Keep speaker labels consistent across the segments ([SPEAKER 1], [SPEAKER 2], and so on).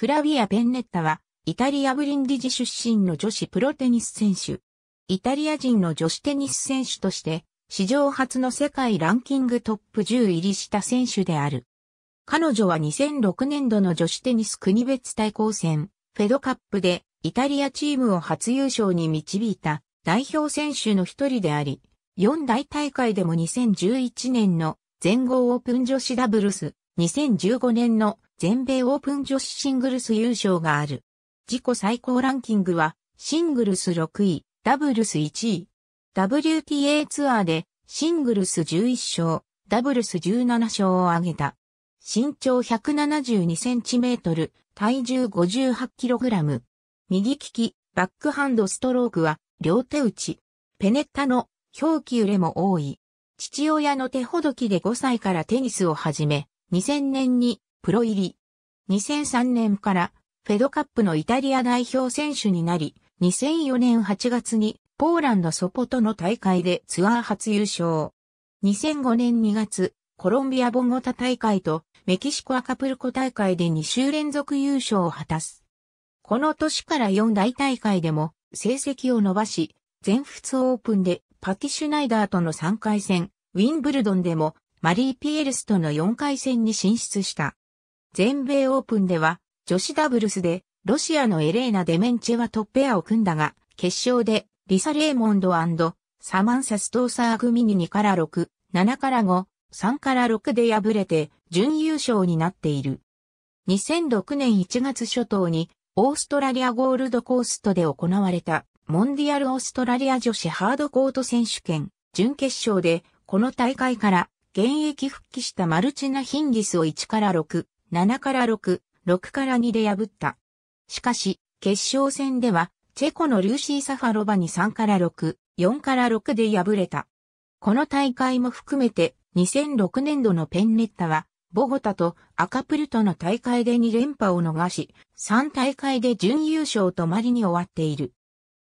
[SPEAKER 1] フラビア・ペンネッタは、イタリア・ブリンディジ出身の女子プロテニス選手。イタリア人の女子テニス選手として、史上初の世界ランキングトップ10入りした選手である。彼女は2006年度の女子テニス国別対抗戦、フェドカップでイタリアチームを初優勝に導いた代表選手の一人であり、四大大会でも2011年の全豪オープン女子ダブルス、2015年の全米オープン女子シングルス優勝がある。自己最高ランキングは、シングルス6位、ダブルス1位。WTA ツアーで、シングルス11勝、ダブルス17勝を挙げた。身長1 7 2トル、体重5 8ラム。右利き、バックハンドストロークは、両手打ち。ペネッタの表記揺れも多い。父親の手ほどきで5歳からテニスを始め、2000年にプロ入り。2003年からフェドカップのイタリア代表選手になり、2004年8月にポーランドソポとの大会でツアー初優勝。2005年2月、コロンビアボンゴタ大会とメキシコアカプルコ大会で2週連続優勝を果たす。この年から4大大会でも成績を伸ばし、全仏オープンでパキシュナイダーとの3回戦、ウィンブルドンでもマリー・ピエルスとの4回戦に進出した。全米オープンでは、女子ダブルスで、ロシアのエレーナ・デメンチェワトッペアを組んだが、決勝で、リサ・レーモンドサマンサ・ストーサー組に2から6、7から5、3から6で敗れて、準優勝になっている。2006年1月初頭に、オーストラリアゴールドコーストで行われた、モンディアルオーストラリア女子ハードコート選手権、準決勝で、この大会から、現役復帰したマルチナ・ヒンギスを1から6、7から6、6から2で破った。しかし、決勝戦では、チェコのルーシー・サファロバに3から6、4から6で敗れた。この大会も含めて、2006年度のペンネッタは、ボゴタとアカプルトの大会で2連覇を逃し、3大会で準優勝止まりに終わっている。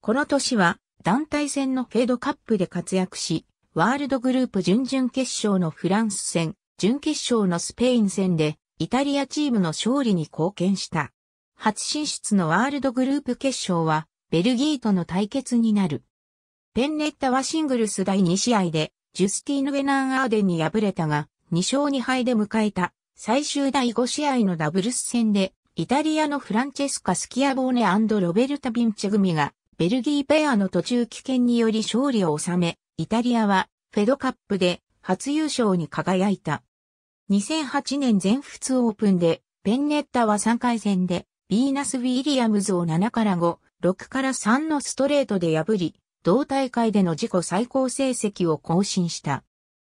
[SPEAKER 1] この年は、団体戦のフェードカップで活躍し、ワールドグループ準々決勝のフランス戦、準決勝のスペイン戦でイタリアチームの勝利に貢献した。初進出のワールドグループ決勝は、ベルギーとの対決になる。ペンネッタはシングルス第2試合で、ジュスティーヌ・ベナン・アーデンに敗れたが、2勝2敗で迎えた、最終第5試合のダブルス戦で、イタリアのフランチェスカ・スキアボーネロベルタ・ビンチェ組が、ベルギーペアの途中棄権により勝利を収め、イタリアは、フェドカップで、初優勝に輝いた。2008年全仏オープンで、ベンネッタは3回戦で、ビーナス・ウィリアムズを7から5、6から3のストレートで破り、同大会での自己最高成績を更新した。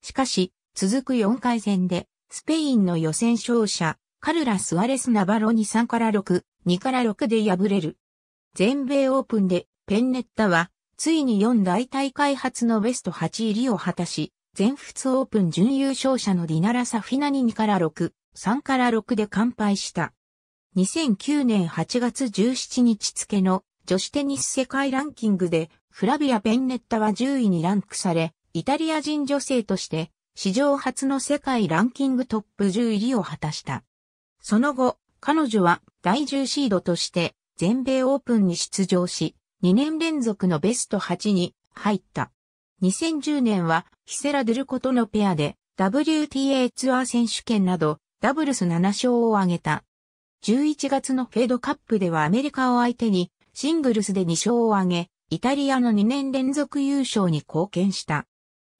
[SPEAKER 1] しかし、続く4回戦で、スペインの予選勝者、カルラ・スアレス・ナバロに3から6、2から6で敗れる。全米オープンで、ペンネッタは、ついに4大大会初のベスト8入りを果たし、全仏オープン準優勝者のディナラ・サフィナに2から6、3から6で完敗した。2009年8月17日付の女子テニス世界ランキングでフラビア・ベンネッタは10位にランクされ、イタリア人女性として史上初の世界ランキングトップ10入りを果たした。その後、彼女は第10シードとして全米オープンに出場し、2年連続のベスト8に入った。2010年はヒセラ・ドゥルコとのペアで WTA ツアー選手権などダブルス7勝を挙げた。11月のフェードカップではアメリカを相手にシングルスで2勝を挙げ、イタリアの2年連続優勝に貢献した。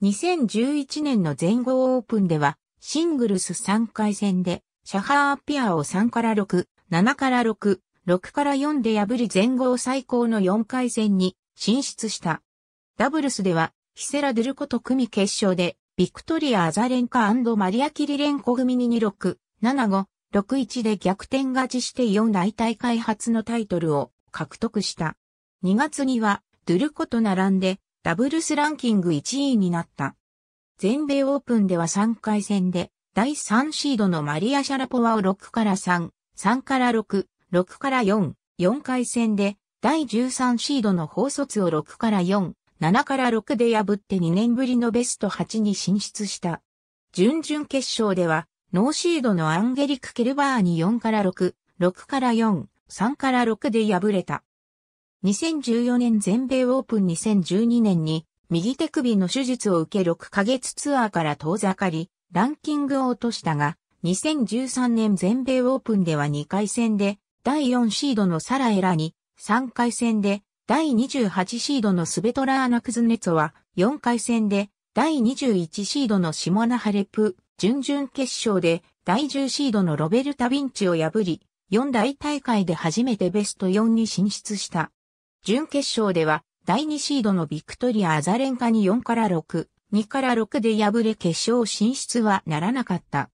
[SPEAKER 1] 2011年の全豪オープンではシングルス3回戦でシャハーピアを3から6、7から6、6から4で破り全豪最高の4回戦に進出した。ダブルスではヒセラ・ドゥルコと組決勝で、ビクトリア・アザレンカマリア・キリレンコ組に2 6 7 5 6-1で逆転勝ちして4大大会初のタイトルを獲得した。2月には、ドゥルコと並んで、ダブルスランキング1位になった。全米オープンでは3回戦で、第3シードのマリア・シャラポワを6から3、3から6、6から4、4回戦で、第13シードの法卒を6から4、7から6で破って2年ぶりのベスト8に進出した。準々決勝では、ノーシードのアンゲリック・ケルバーに4から6、6から4、3から6で敗れた。2014年全米オープン2012年に、右手首の手術を受け6ヶ月ツアーから遠ざかり、ランキングを落としたが、2013年全米オープンでは2回戦で、第4シードのサラエラに、3回戦で、第28シードのスベトラーナ・クズネツォは4回戦で第21シードのシモナ・ハレプ、準々決勝で第10シードのロベルタ・ヴィンチを破り、4大大会で初めてベスト4に進出した。準決勝では第2シードのビクトリア・アザレンカに4から6、2から6で敗れ決勝進出はならなかった。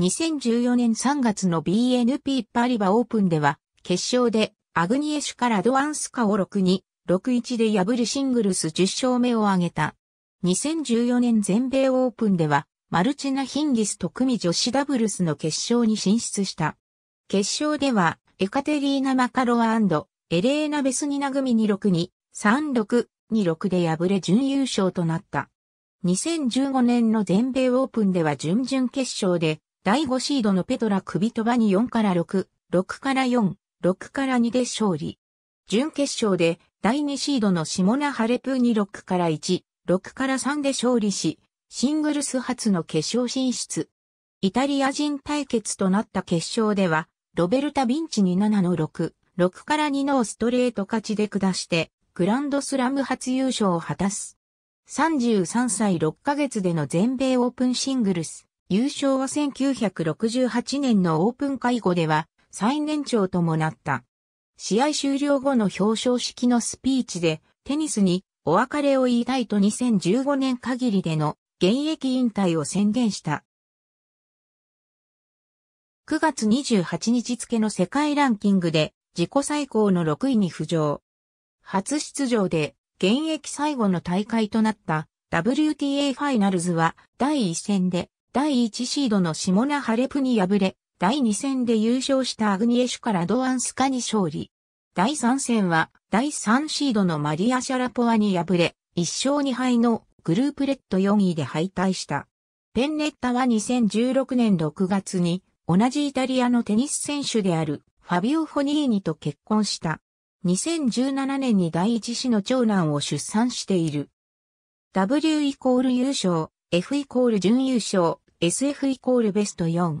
[SPEAKER 1] 2014年3月の BNP パリバオープンでは決勝でアグニエシュからドアンスカを6に、6-1で破るシングルス10勝目を挙げた。2014年全米オープンでは、マルチナ・ヒンギスと組女子ダブルスの決勝に進出した。決勝では、エカテリーナ・マカロワエレーナ・ベスニナ組に6に、3-6、2-6で敗れ準優勝となった。2015年の全米オープンでは準々決勝で、第5シードのペトラ・クビトバに4から6、6から4、6から2で勝利。準決勝で第2シードのシモナ・ハレプーに6から1、6から3で勝利し、シングルス初の決勝進出。イタリア人対決となった決勝では、ロベルタ・ビンチに7の6、6から2のストレート勝ちで下して、グランドスラム初優勝を果たす。33歳6ヶ月での全米オープンシングルス。優勝は1968年のオープン会後では、最年長ともなった。試合終了後の表彰式のスピーチで、テニスにお別れを言いたいと2015年限りでの現役引退を宣言した。9月28日付の世界ランキングで自己最高の6位に浮上。初出場で現役最後の大会となった WTA ファイナルズは第1戦で第1シードのシモナ・ハレプに敗れ、第2戦で優勝したアグニエシュからドアンスカに勝利。第3戦は、第3シードのマリア・シャラポワに敗れ、1勝2敗のグループレッド4位で敗退した。ペンネッタは2016年6月に、同じイタリアのテニス選手であるファビオ・フォニーニと結婚した。2017年に第一子の長男を出産している。W イコール優勝、F イコール準優勝、SF イコールベスト4。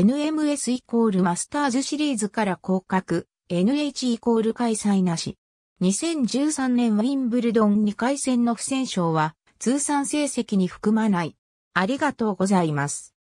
[SPEAKER 1] NMS イコールマスターズシリーズから降格、NH イコール開催なし。2013年ウィンブルドン2回戦の不戦勝は通算成績に含まない。ありがとうございます。